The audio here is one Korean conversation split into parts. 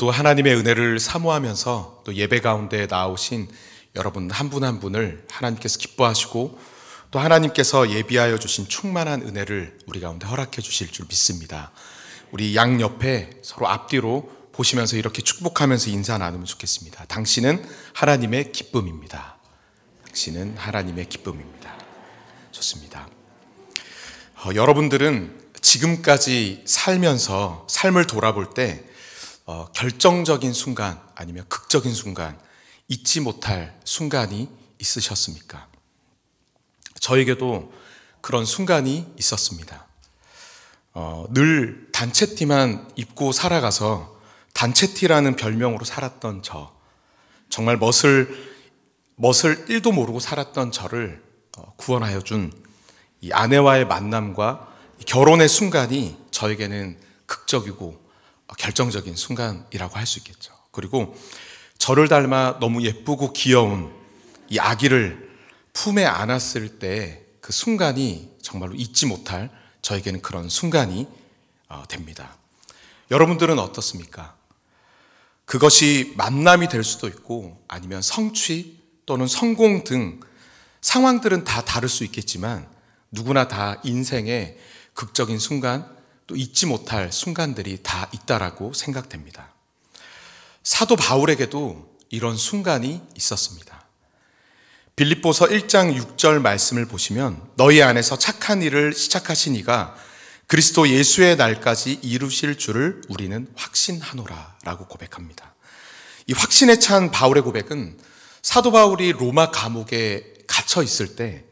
오늘도 하나님의 은혜를 사모하면서 또 예배 가운데 나오신 여러분 한 분한 한 분을 하나님께서 기뻐하시고 또 하나님께서 예비하여 주신 충만한 은혜를 우리 가운데 허락해 주실 줄 믿습니다. 우리 양 옆에 서로 앞뒤로 보시면서 이렇게 축복하면서 인사 나누면 좋겠습니다. 당신은 하나님의 기쁨입니다. 당신은 하나님의 기쁨입니다. 좋습니다. 어, 여러분들은 지금까지 살면서 삶을 돌아볼 때 어, 결정적인 순간 아니면 극적인 순간 잊지 못할 순간이 있으셨습니까? 저에게도 그런 순간이 있었습니다. 어, 늘 단체티만 입고 살아가서 단체티라는 별명으로 살았던 저, 정말 멋을, 멋을 1도 모르고 살았던 저를 어, 구원하여 준 이 아내와의 만남과 결혼의 순간이 저에게는 극적이고 어, 결정적인 순간이라고 할 수 있겠죠. 그리고 저를 닮아 너무 예쁘고 귀여운 이 아기를 품에 안았을 때 그 순간이 정말로 잊지 못할 저에게는 그런 순간이 어, 됩니다. 여러분들은 어떻습니까? 그것이 만남이 될 수도 있고 아니면 성취 또는 성공 등 상황들은 다 다를 수 있겠지만 누구나 다 인생의 극적인 순간 또 잊지 못할 순간들이 다 있다라고 생각됩니다. 사도 바울에게도 이런 순간이 있었습니다. 빌립보서 1장 6절 말씀을 보시면 너희 안에서 착한 일을 시작하시니가 그리스도 예수의 날까지 이루실 줄을 우리는 확신하노라라고 고백합니다. 이 확신에 찬 바울의 고백은 사도 바울이 로마 감옥에 갇혀 있을 때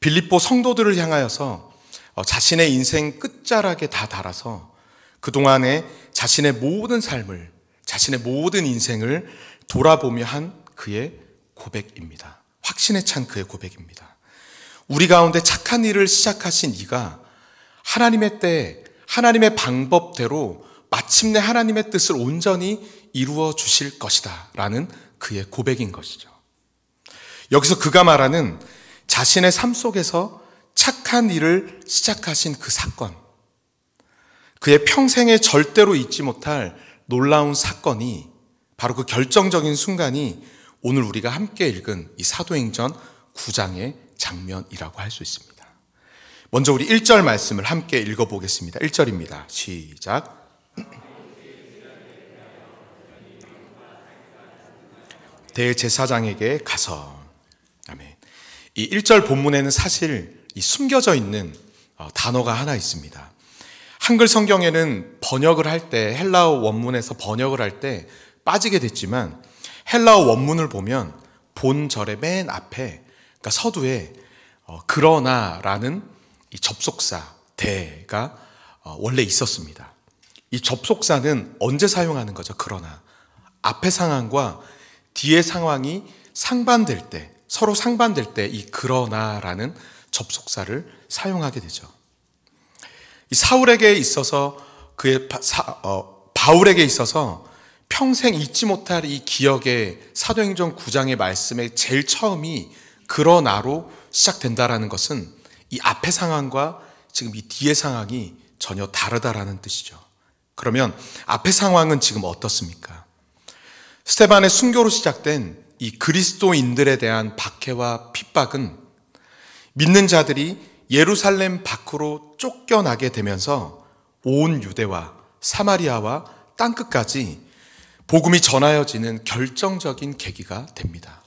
빌립보 성도들을 향하여서 어, 자신의 인생 끝자락에 다 달아서 그동안에 자신의 모든 삶을, 자신의 모든 인생을 돌아보며 한 그의 고백입니다. 확신에 찬 그의 고백입니다. 우리 가운데 착한 일을 시작하신 이가 하나님의 때 하나님의 방법대로 마침내 하나님의 뜻을 온전히 이루어 주실 것이다. 라는 그의 고백인 것이죠. 여기서 그가 말하는 자신의 삶 속에서 착한 일을 시작하신 그 사건, 그의 평생에 절대로 잊지 못할 놀라운 사건이 바로 그 결정적인 순간이 오늘 우리가 함께 읽은 이 사도행전 9장의 장면이라고 할 수 있습니다. 먼저 우리 1절 말씀을 함께 읽어보겠습니다. 1절입니다. 시작. 대제사장에게 가서. 아멘. 이 1절 본문에는 사실 숨겨져 있는 어, 단어가 하나 있습니다. 한글 성경에는 번역을 할 때 헬라어 원문에서 번역을 할 때 빠지게 됐지만 헬라어 원문을 보면 본절의 맨 앞에 그러니까 서두에 어, 그러나라는 접속사 대가 어, 원래 있었습니다. 이 접속사는 언제 사용하는 거죠? 그러나 앞의 상황과 뒤의 상황이 상반될 때 서로 상반될 때 이 그러나라는 접속사를 사용하게 되죠. 이 사울에게 있어서 그의 사, 어, 바울에게 있어서 평생 잊지 못할 이 기억의 사도행전 9장의 말씀의 제일 처음이 그러나로 시작된다라는 것은 이 앞의 상황과 지금 이 뒤의 상황이 전혀 다르다라는 뜻이죠. 그러면 앞의 상황은 지금 어떻습니까? 스테반의 순교로 시작된 이 그리스도인들에 대한 박해와 핍박은 믿는 자들이 예루살렘 밖으로 쫓겨나게 되면서 온 유대와 사마리아와 땅끝까지 복음이 전하여지는 결정적인 계기가 됩니다.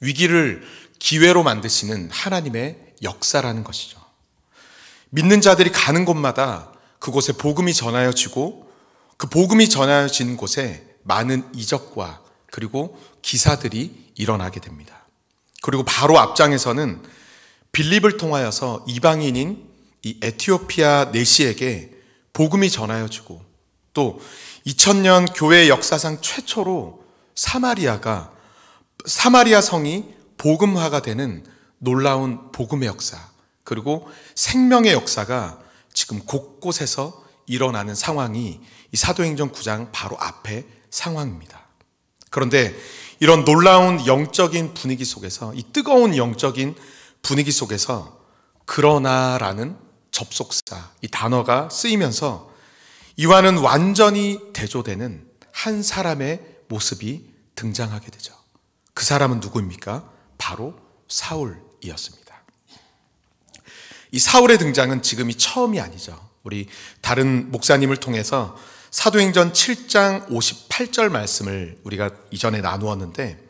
위기를 기회로 만드시는 하나님의 역사라는 것이죠. 믿는 자들이 가는 곳마다 그곳에 복음이 전하여지고 그 복음이 전하여진 곳에 많은 이적과 그리고 기사들이 일어나게 됩니다. 그리고 바로 앞장에서는 빌립을 통하여서 이방인인 이 에티오피아 내시에게 복음이 전하여지고 또 2000년 교회 역사상 최초로 사마리아가 사마리아 성이 복음화가 되는 놀라운 복음의 역사 그리고 생명의 역사가 지금 곳곳에서 일어나는 상황이 이 사도행전 9장 바로 앞에 상황입니다. 그런데 이런 놀라운 영적인 분위기 속에서 이 뜨거운 영적인 분위기 속에서 그러나라는 접속사 이 단어가 쓰이면서 이와는 완전히 대조되는 한 사람의 모습이 등장하게 되죠. 그 사람은 누구입니까? 바로 사울이었습니다. 이 사울의 등장은 지금이 처음이 아니죠. 우리 다른 목사님을 통해서 사도행전 7장 58절 말씀을 우리가 이전에 나누었는데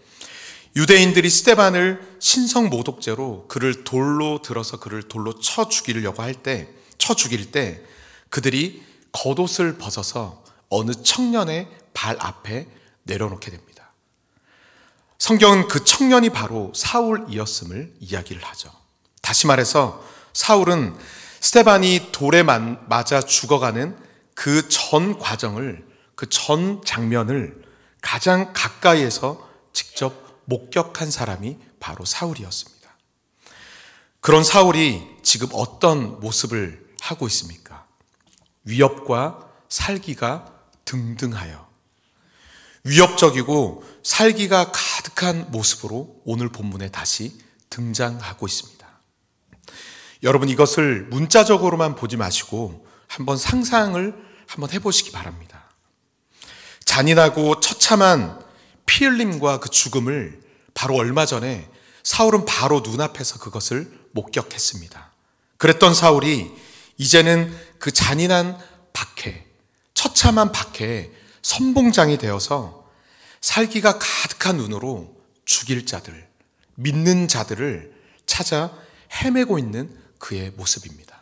유대인들이 스테반을 신성 모독죄로 그를 돌로 들어서 그를 돌로 쳐 죽이려고 할 때, 쳐 죽일 때 그들이 겉옷을 벗어서 어느 청년의 발 앞에 내려놓게 됩니다. 성경은 그 청년이 바로 사울이었음을 이야기를 하죠. 다시 말해서 사울은 스테반이 돌에 맞아 죽어가는 그 전 과정을, 그 전 장면을 가장 가까이에서 직접 목격한 사람이 바로 사울이었습니다. 그런 사울이 지금 어떤 모습을 하고 있습니까? 위협과 살기가 등등하여 위협적이고 살기가 가득한 모습으로 오늘 본문에 다시 등장하고 있습니다. 여러분 이것을 문자적으로만 보지 마시고 한번 상상을 한번 해보시기 바랍니다. 잔인하고 처참한 피 흘림과 그 죽음을 바로 얼마 전에 사울은 바로 눈앞에서 그것을 목격했습니다. 그랬던 사울이 이제는 그 잔인한 박해, 처참한 박해에 선봉장이 되어서 살기가 가득한 눈으로 죽일 자들, 믿는 자들을 찾아 헤매고 있는 그의 모습입니다.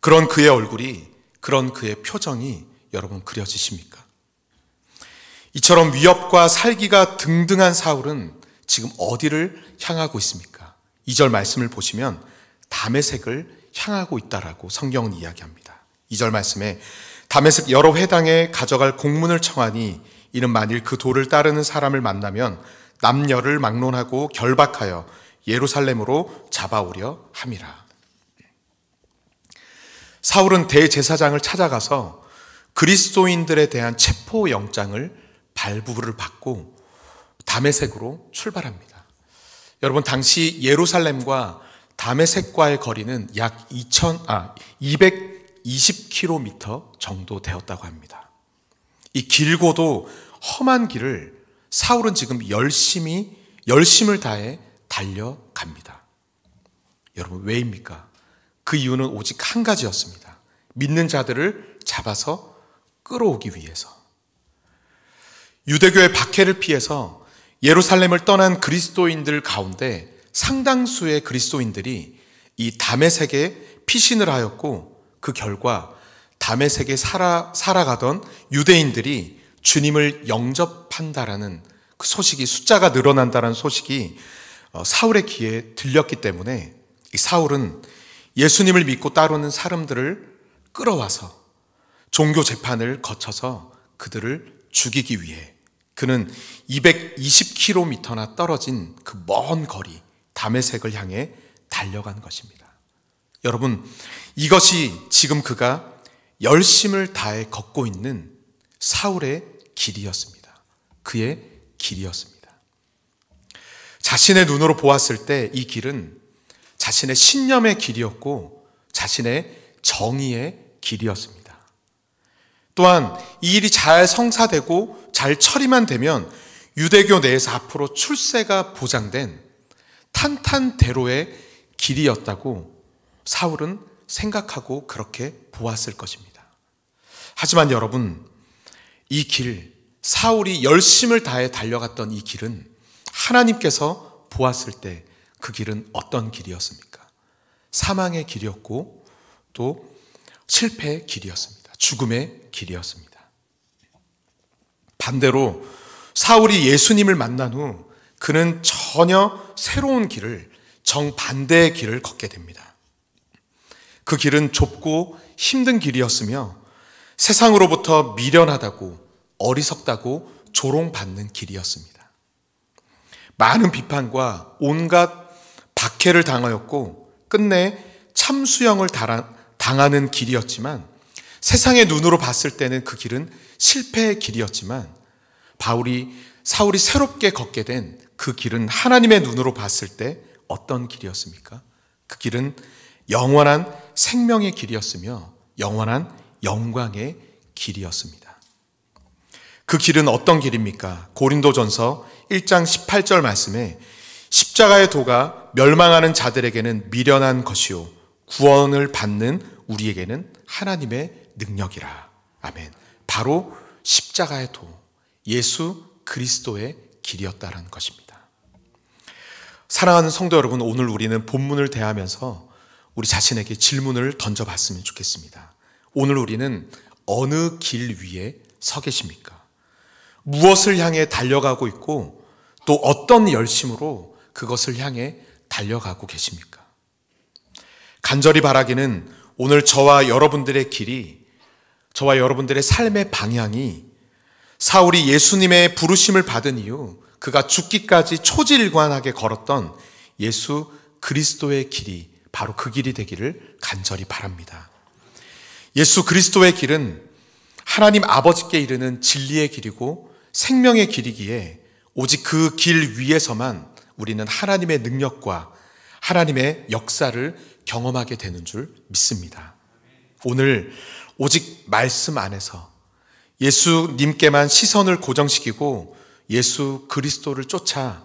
그런 그의 얼굴이, 그런 그의 표정이 여러분 그려지십니까? 이처럼 위협과 살기가 등등한 사울은 지금 어디를 향하고 있습니까? 2절 말씀을 보시면 담의색을 향하고 있다라고 성경은 이야기합니다. 2절 말씀에 담의색 여러 회당에 가져갈 공문을 청하니 이는 만일 그 도를 따르는 사람을 만나면 남녀를 막론하고 결박하여 예루살렘으로 잡아오려 함이라. 사울은 대제사장을 찾아가서 그리스도인들에 대한 체포 영장을 발부를 부 받고 담에색으로 출발합니다. 여러분 당시 예루살렘과 담에색과의 거리는 약 2천 아 220km 정도 되었다고 합니다. 이 길고도 험한 길을 사울은 지금 열심히 열심을 다해 달려갑니다. 여러분 왜입니까? 그 이유는 오직 한 가지였습니다. 믿는 자들을 잡아서 끌어오기 위해서. 유대교의 박해를 피해서 예루살렘을 떠난 그리스도인들 가운데 상당수의 그리스도인들이 이 담의 세계에 피신을 하였고 그 결과 담의 세계에 살아, 살아가던 유대인들이 주님을 영접한다라는 그 소식이 숫자가 늘어난다는 소식이 어, 사울의 귀에 들렸기 때문에 이 사울은 예수님을 믿고 따르는 사람들을 끌어와서 종교 재판을 거쳐서 그들을 죽이기 위해 그는 220km나 떨어진 그 먼 거리 담에색을 향해 달려간 것입니다. 여러분, 이것이 지금 그가 열심을 다해 걷고 있는 사울의 길이었습니다. 그의 길이었습니다. 자신의 눈으로 보았을 때 이 길은 자신의 신념의 길이었고 자신의 정의의 길이었습니다. 또한 이 일이 잘 성사되고 잘 처리만 되면 유대교 내에서 앞으로 출세가 보장된 탄탄대로의 길이었다고 사울은 생각하고 그렇게 보았을 것입니다. 하지만 여러분, 이 길, 사울이 열심을 다해 달려갔던 이 길은 하나님께서 보았을 때 그 길은 어떤 길이었습니까? 사망의 길이었고 또 실패의 길이었습니다. 죽음의 길이었습니다. 반대로 사울이 예수님을 만난 후 그는 전혀 새로운 길을 정반대의 길을 걷게 됩니다. 그 길은 좁고 힘든 길이었으며 세상으로부터 미련하다고 어리석다고 조롱받는 길이었습니다. 많은 비판과 온갖 박해를 당하였고 끝내 참수형을 당하는 길이었지만 세상의 눈으로 봤을 때는 그 길은 실패의 길이었지만 바울이 사울이 새롭게 걷게 된 그 길은 하나님의 눈으로 봤을 때 어떤 길이었습니까? 그 길은 영원한 생명의 길이었으며 영원한 영광의 길이었습니다. 그 길은 어떤 길입니까? 고린도전서 1장 18절 말씀에 십자가의 도가 멸망하는 자들에게는 미련한 것이요 구원을 받는 우리에게는 하나님의 능력이라. 아멘. 바로 십자가의 도, 예수 그리스도의 길이었다는 것입니다. 사랑하는 성도 여러분, 오늘 우리는 본문을 대하면서 우리 자신에게 질문을 던져봤으면 좋겠습니다. 오늘 우리는 어느 길 위에 서 계십니까? 무엇을 향해 달려가고 있고 또 어떤 열심으로 그것을 향해 달려가고 계십니까? 간절히 바라기는 오늘 저와 여러분들의 길이 저와 여러분들의 삶의 방향이 사울이 예수님의 부르심을 받은 이후 그가 죽기까지 초질관하게 걸었던 예수 그리스도의 길이 바로 그 길이 되기를 간절히 바랍니다. 예수 그리스도의 길은 하나님 아버지께 이르는 진리의 길이고 생명의 길이기에 오직 그 길 위에서만 우리는 하나님의 능력과 하나님의 역사를 경험하게 되는 줄 믿습니다. 오늘 오직 말씀 안에서 예수님께만 시선을 고정시키고 예수 그리스도를 쫓아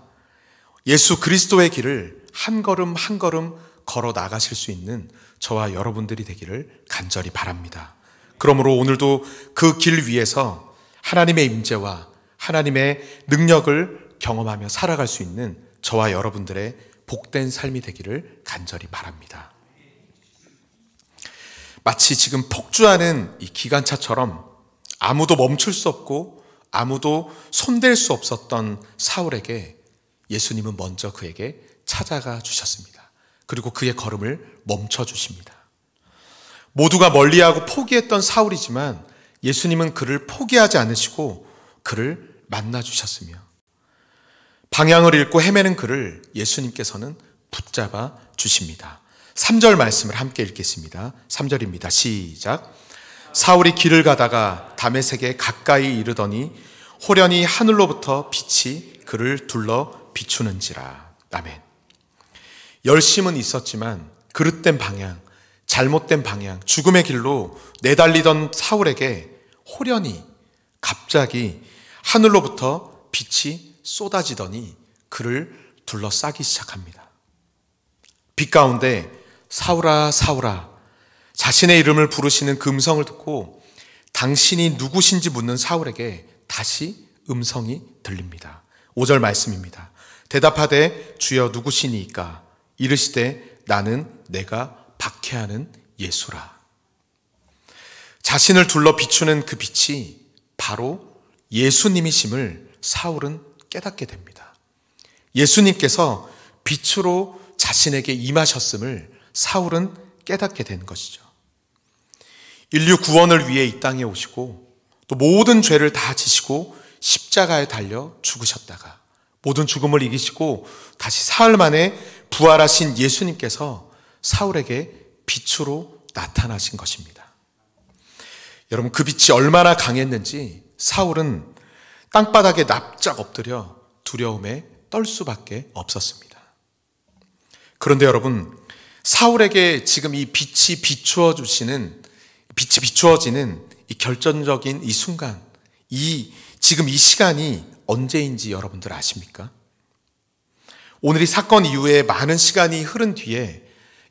예수 그리스도의 길을 한 걸음 한 걸음 걸어 나가실 수 있는 저와 여러분들이 되기를 간절히 바랍니다. 그러므로 오늘도 그 길 위에서 하나님의 임재와 하나님의 능력을 경험하며 살아갈 수 있는 저와 여러분들의 복된 삶이 되기를 간절히 바랍니다. 마치 지금 폭주하는 이 기관차처럼 아무도 멈출 수 없고 아무도 손댈 수 없었던 사울에게 예수님은 먼저 그에게 찾아가 주셨습니다. 그리고 그의 걸음을 멈춰 주십니다. 모두가 멀리하고 포기했던 사울이지만 예수님은 그를 포기하지 않으시고 그를 만나 주셨으며 방향을 잃고 헤매는 그를 예수님께서는 붙잡아 주십니다. 3절 말씀을 함께 읽겠습니다. 3절입니다. 시작. 사울이 길을 가다가 다메섹에 가까이 이르더니 호련히 하늘로부터 빛이 그를 둘러 비추는지라. 아멘. 열심은 있었지만 그릇된 방향, 잘못된 방향, 죽음의 길로 내달리던 사울에게 호련히 갑자기 하늘로부터 빛이 쏟아지더니 그를 둘러싸기 시작합니다. 빛 가운데 사우라사우라 자신의 이름을 부르시는 금성을 듣고 당신이 누구신지 묻는 사울에게 다시 음성이 들립니다. 5절 말씀입니다. 대답하되 주여 누구시니까 이르시되 나는 내가 박해하는 예수라. 자신을 둘러 비추는 그 빛이 바로 예수님이심을 사울은 깨닫게 됩니다. 예수님께서 빛으로 자신에게 임하셨음을 사울은 깨닫게 된 것이죠. 인류 구원을 위해 이 땅에 오시고 또 모든 죄를 다 지시고 십자가에 달려 죽으셨다가 모든 죽음을 이기시고 다시 사흘 만에 부활하신 예수님께서 사울에게 빛으로 나타나신 것입니다. 여러분 그 빛이 얼마나 강했는지 사울은 땅바닥에 납작 엎드려 두려움에 떨 수밖에 없었습니다. 그런데 여러분 사울에게 지금 이 빛이 비추어 주시는 빛이 비추어지는 이 결정적인 이 순간, 이 지금 이 시간이 언제인지 여러분들 아십니까? 오늘 이 사건 이후에 많은 시간이 흐른 뒤에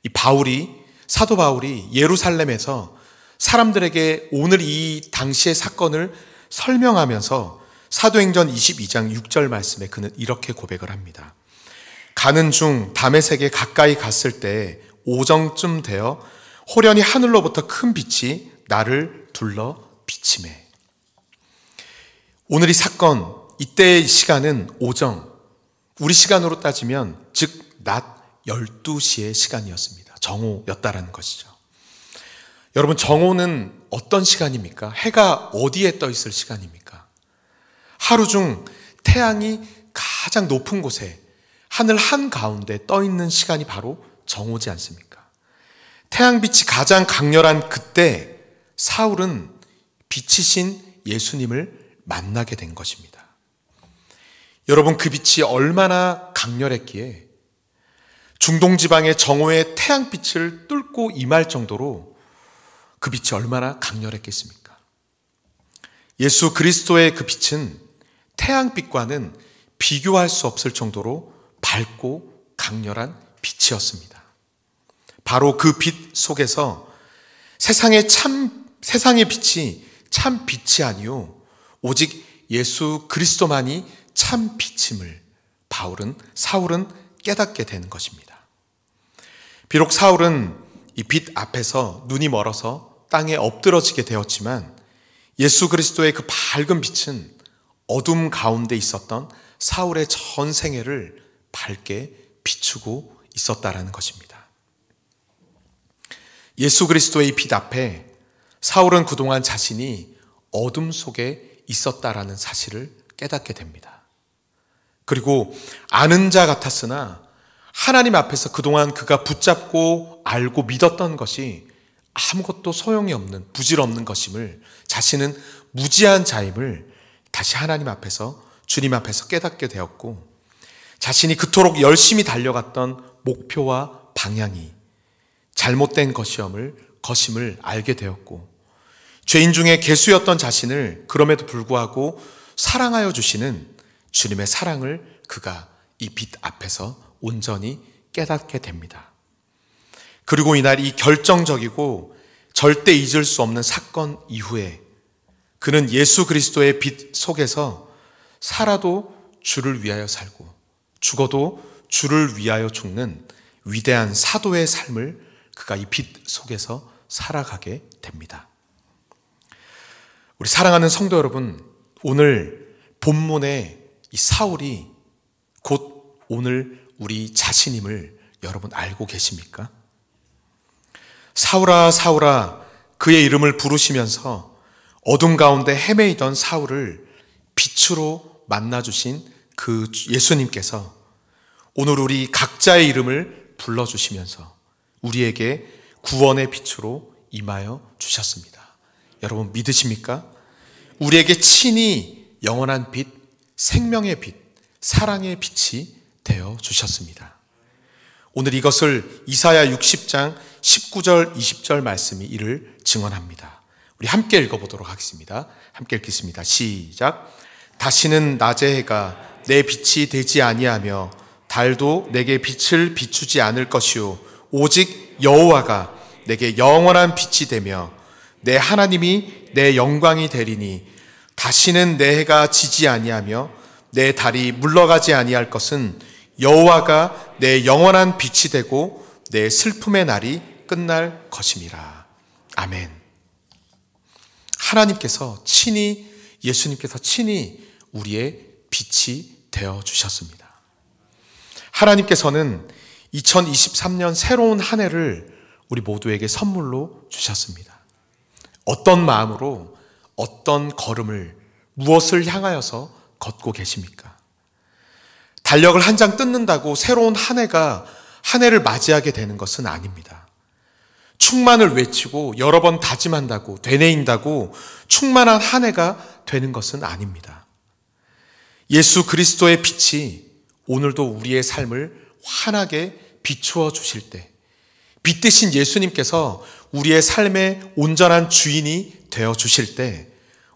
이 바울이 사도 바울이 예루살렘에서 사람들에게 오늘 이 당시의 사건을 설명하면서 사도행전 22장 6절 말씀에 그는 이렇게 고백을 합니다. 가는 중 다메섹에 가까이 갔을 때 오정쯤 되어 호련히 하늘로부터 큰 빛이 나를 둘러 비침해. 오늘 이 사건, 이때의 시간은 오정, 우리 시간으로 따지면 즉 낮 12시의 시간이었습니다. 정오였다라는 것이죠. 여러분, 정오는 어떤 시간입니까? 해가 어디에 떠 있을 시간입니까? 하루 중 태양이 가장 높은 곳에 하늘 한가운데 떠 있는 시간이 바로 정오지 않습니까? 태양빛이 가장 강렬한 그때 사울은 빛이신 예수님을 만나게 된 것입니다. 여러분 그 빛이 얼마나 강렬했기에 중동 지방의 정오의 태양빛을 뚫고 임할 정도로 그 빛이 얼마나 강렬했겠습니까? 예수 그리스도의 그 빛은 태양빛과는 비교할 수 없을 정도로 밝고 강렬한 빛이었습니다. 바로 그 빛 속에서 세상의 참 세상의 빛이 참 빛이 아니요 오직 예수 그리스도만이 참 빛임을 바울은 사울은 깨닫게 되는 것입니다. 비록 사울은 이 빛 앞에서 눈이 멀어서 땅에 엎드러지게 되었지만 예수 그리스도의 그 밝은 빛은 어둠 가운데 있었던 사울의 전 생애를 밝게 비추고 있었다라는 것입니다. 예수 그리스도의 빛 앞에 사울은 그동안 자신이 어둠 속에 있었다라는 사실을 깨닫게 됩니다. 그리고 아는 자 같았으나 하나님 앞에서 그동안 그가 붙잡고 알고 믿었던 것이 아무것도 소용이 없는 부질없는 것임을 자신은 무지한 자임을 다시 하나님 앞에서 주님 앞에서 깨닫게 되었고 자신이 그토록 열심히 달려갔던 목표와 방향이 잘못된 것이음을 것임을 알게 되었고 죄인 중에 개수였던 자신을 그럼에도 불구하고 사랑하여 주시는 주님의 사랑을 그가 이 빛 앞에서 온전히 깨닫게 됩니다. 그리고 이날 이 결정적이고 절대 잊을 수 없는 사건 이후에 그는 예수 그리스도의 빛 속에서 살아도 주를 위하여 살고 죽어도 주를 위하여 죽는 위대한 사도의 삶을 그가 이 빛 속에서 살아가게 됩니다. 우리 사랑하는 성도 여러분, 오늘 본문의 이 사울이 곧 오늘 우리 자신임을 여러분 알고 계십니까? 사울아, 사울아, 그의 이름을 부르시면서 어둠 가운데 헤매이던 사울을 빛으로 만나주신 그 예수님께서 오늘 우리 각자의 이름을 불러주시면서 우리에게 구원의 빛으로 임하여 주셨습니다. 여러분 믿으십니까? 우리에게 친히 영원한 빛, 생명의 빛, 사랑의 빛이 되어 주셨습니다. 오늘 이것을 이사야 60장 19절 20절 말씀이 이를 증언합니다. 우리 함께 읽어보도록 하겠습니다. 함께 읽겠습니다. 시작. 다시는 낮의 해가 내 빛이 되지 아니하며 달도 내게 빛을 비추지 않을 것이요 오직 여호와가 내게 영원한 빛이 되며 내 하나님이 내 영광이 되리니 다시는 내 해가 지지 아니하며 내 달이 물러가지 아니할 것은 여호와가 내 영원한 빛이 되고 내 슬픔의 날이 끝날 것임이라. 아멘. 하나님께서 친히 예수님께서 친히 우리의 빛이 되어 주셨습니다. 하나님께서는 2023년 새로운 한 해를 우리 모두에게 선물로 주셨습니다. 어떤 마음으로 어떤 걸음을 무엇을 향하여서 걷고 계십니까? 달력을 한 장 뜯는다고 새로운 한 해가 한 해를 맞이하게 되는 것은 아닙니다. 충만을 외치고 여러 번 다짐한다고 되뇌인다고 충만한 한 해가 되는 것은 아닙니다. 예수 그리스도의 빛이 오늘도 우리의 삶을 환하게 비추어 주실 때, 빛 대신 예수님께서 우리의 삶의 온전한 주인이 되어 주실 때,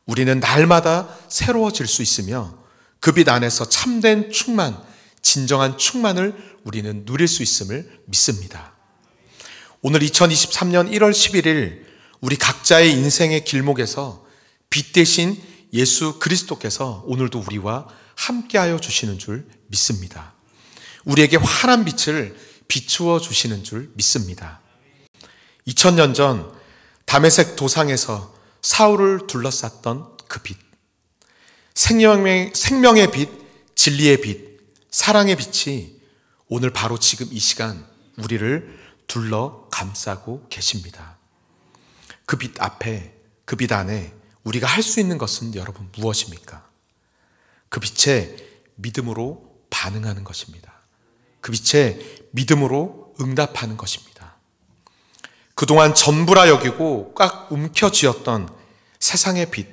우리는 날마다 새로워질 수 있으며 그 빛 안에서 참된 충만, 진정한 충만을 우리는 누릴 수 있음을 믿습니다. 오늘 2023년 1월 11일 우리 각자의 인생의 길목에서 빛 대신 예수 그리스도께서 오늘도 우리와 함께하여 주시는 줄 믿습니다. 우리에게 환한 빛을 비추어 주시는 줄 믿습니다. 2000년 전 담에색 도상에서 사울을 둘러쌌던 그 빛. 생명의, 생명의 빛, 진리의 빛, 사랑의 빛이 오늘 바로 지금 이 시간 우리를 둘러 감싸고 계십니다. 그 빛 앞에, 그 빛 안에 우리가 할 수 있는 것은 여러분 무엇입니까? 그 빛에 믿음으로 반응하는 것입니다. 그 빛에 믿음으로 응답하는 것입니다. 그동안 전부라 여기고 꽉 움켜쥐었던 세상의 빛,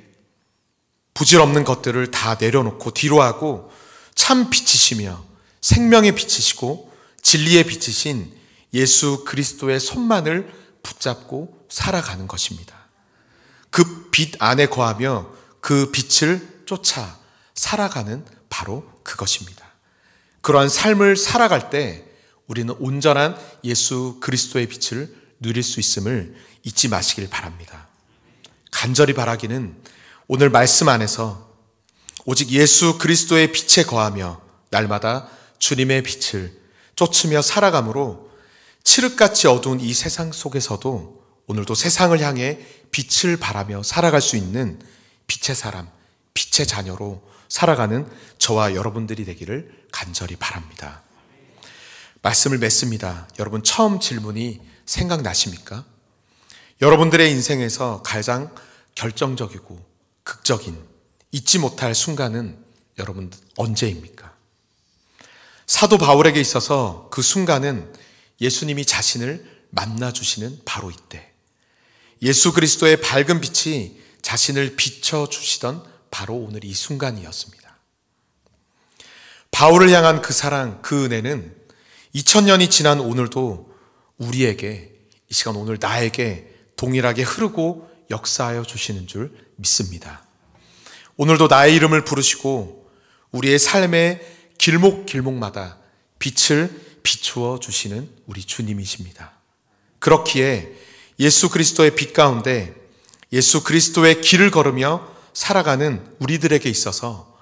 부질없는 것들을 다 내려놓고 뒤로 하고 참 빛이시며 생명의 빛이시고 진리의 빛이신 예수 그리스도의 손만을 붙잡고 살아가는 것입니다. 그빛 안에 거하며 그 빛을 쫓아 살아가는 바로 그것입니다. 그러한 삶을 살아갈 때 우리는 온전한 예수 그리스도의 빛을 누릴 수 있음을 잊지 마시길 바랍니다. 간절히 바라기는 오늘 말씀 안에서 오직 예수 그리스도의 빛에 거하며 날마다 주님의 빛을 쫓으며 살아감으로 칠흑같이 어두운 이 세상 속에서도 오늘도 세상을 향해 빛을 바라며 살아갈 수 있는 빛의 사람, 빛의 자녀로 살아가는 저와 여러분들이 되기를 간절히 바랍니다. 말씀을 맺습니다. 여러분 처음 질문이 생각나십니까? 여러분들의 인생에서 가장 결정적이고 극적인 잊지 못할 순간은 여러분 언제입니까? 사도 바울에게 있어서 그 순간은 예수님이 자신을 만나 주시는 바로 이때. 예수 그리스도의 밝은 빛이 자신을 비춰주시던 바로 오늘 이 순간이었습니다. 바울을 향한 그 사랑, 그 은혜는 2000년이 지난 오늘도 우리에게, 이 시간 오늘 나에게 동일하게 흐르고 역사하여 주시는 줄 믿습니다. 오늘도 나의 이름을 부르시고 우리의 삶의 길목길목마다 빛을 비추어 주시는 우리 주님이십니다. 그렇기에 예수 그리스도의 빛 가운데 예수 그리스도의 길을 걸으며 살아가는 우리들에게 있어서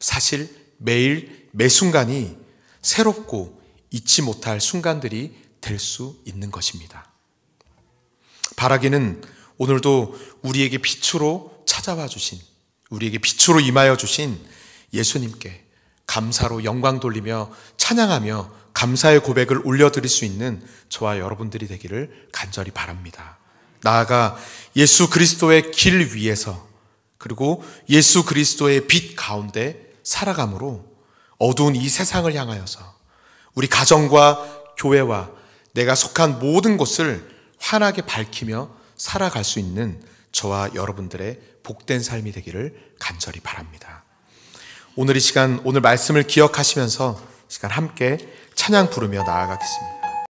사실 매일 매 순간이 새롭고 잊지 못할 순간들이 될 수 있는 것입니다. 바라기는 오늘도 우리에게 빛으로 찾아와 주신 우리에게 빛으로 임하여 주신 예수님께 감사로 영광 돌리며 찬양하며 감사의 고백을 올려드릴 수 있는 저와 여러분들이 되기를 간절히 바랍니다. 나아가 예수 그리스도의 길 위에서 그리고 예수 그리스도의 빛 가운데 살아감으로 어두운 이 세상을 향하여서 우리 가정과 교회와 내가 속한 모든 곳을 환하게 밝히며 살아갈 수 있는 저와 여러분들의 복된 삶이 되기를 간절히 바랍니다. 오늘 이 시간 오늘 말씀을 기억하시면서 시간 함께 찬양 부르며 나아가겠습니다.